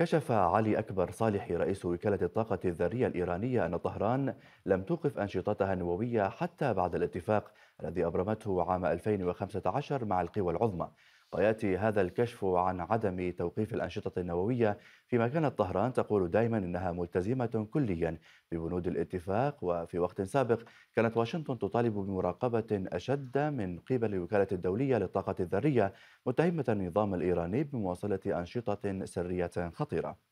كشف علي أكبر صالحي رئيس وكالة الطاقة الذرية الإيرانية أن طهران لم توقف أنشطتها النووية حتى بعد الاتفاق الذي أبرمته عام 2015 مع القوى العظمى وياتي هذا الكشف عن عدم توقيف الانشطه النوويه فيما كانت طهران تقول دائما انها ملتزمه كليا ببنود الاتفاق وفي وقت سابق كانت واشنطن تطالب بمراقبه اشد من قبل الوكاله الدوليه للطاقه الذريه متهمه النظام الايراني بمواصله انشطه سريه خطيره